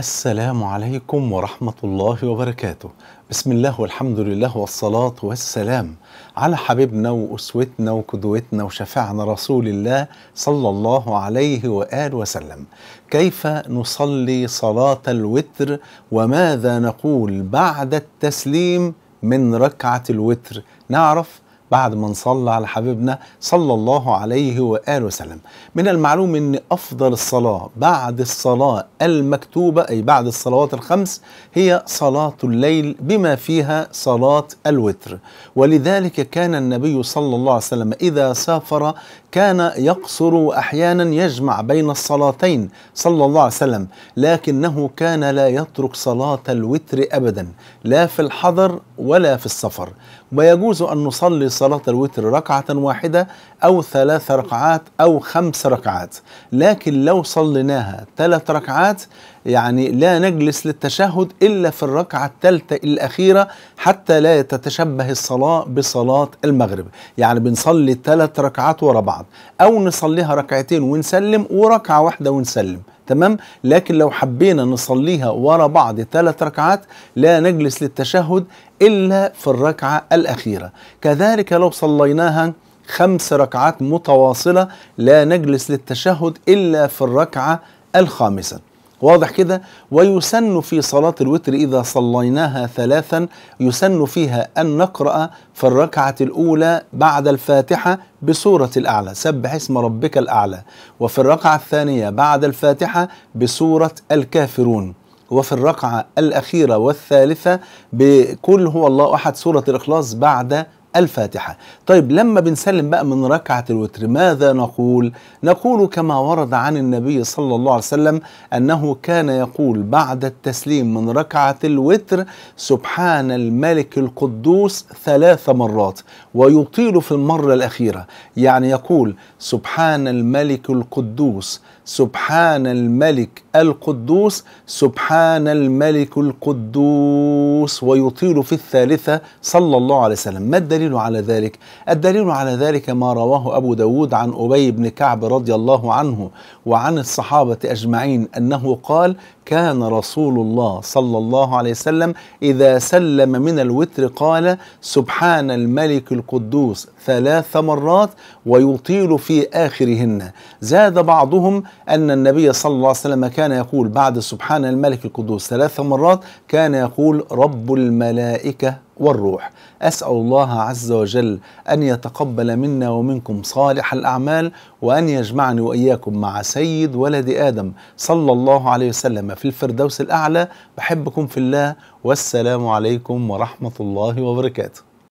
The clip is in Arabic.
السلام عليكم ورحمة الله وبركاته بسم الله والحمد لله والصلاة والسلام على حبيبنا وأسوتنا وقدوتنا وشفعنا رسول الله صلى الله عليه وآله وسلم كيف نصلي صلاة الوتر وماذا نقول بعد التسليم من ركعة الوتر نعرف بعد ما نصلى على حبيبنا صلى الله عليه وآله وسلم من المعلوم أن أفضل الصلاة بعد الصلاة المكتوبة أي بعد الصلوات الخمس هي صلاة الليل بما فيها صلاة الوتر ولذلك كان النبي صلى الله عليه وسلم إذا سافر كان يقصر وأحيانا يجمع بين الصلاتين صلى الله عليه وسلم لكنه كان لا يترك صلاة الوتر أبدا لا في الحضر ولا في السفر ويجوز أن نصلي صلاة الوتر ركعة واحدة أو ثلاث ركعات أو خمس ركعات لكن لو صليناها ثلاث ركعات يعني لا نجلس للتشهد إلا في الركعة الثالثة الأخيرة حتى لا تتشبه الصلاة بصلاة المغرب يعني بنصلي ثلاث ركعات ورا بعض أو نصليها ركعتين ونسلم وركعة واحدة ونسلم تمام لكن لو حبينا نصليها ورا بعض ثلاث ركعات لا نجلس للتشهد إلا في الركعة الأخيرة كذلك لو صليناها خمس ركعات متواصلة لا نجلس للتشهد إلا في الركعة الخامسة واضح كده ويسن في صلاة الوتر إذا صليناها ثلاثا يسن فيها أن نقرأ في الركعة الأولى بعد الفاتحة بسورة الأعلى سبح اسم ربك الأعلى وفي الركعة الثانية بعد الفاتحة بسورة الكافرون وفي الركعة الأخيرة والثالثة بكل هو الله أحد سورة الإخلاص بعد الفاتحة طيب لما بنسلم بقى من ركعة الوتر ماذا نقول نقول كما ورد عن النبي صلى الله عليه وسلم أنه كان يقول بعد التسليم من ركعة الوتر سبحان الملك القدوس ثلاث مرات ويطيل في المرة الأخيرة يعني يقول سبحان الملك القدوس سبحان الملك القدوس سبحان الملك القدوس ويطيل في الثالثة صلى الله عليه وسلم ما الدليل الدليل على ذلك الدليل على ذلك ما رواه أبو داود عن أبي بن كعب رضي الله عنه وعن الصحابة أجمعين أنه قال كان رسول الله صلى الله عليه وسلم إذا سلم من الوتر قال سبحان الملك القدوس ثلاث مرات ويطيل في آخرهن زاد بعضهم أن النبي صلى الله عليه وسلم كان يقول بعد سبحان الملك القدوس ثلاث مرات كان يقول رب الملائكة والروح أسأل الله عز وجل أن يتقبل منا ومنكم صالح الأعمال وأن يجمعني وإياكم مع سيد ولد آدم صلى الله عليه وسلم في الفردوس الأعلى بحبكم في الله والسلام عليكم ورحمة الله وبركاته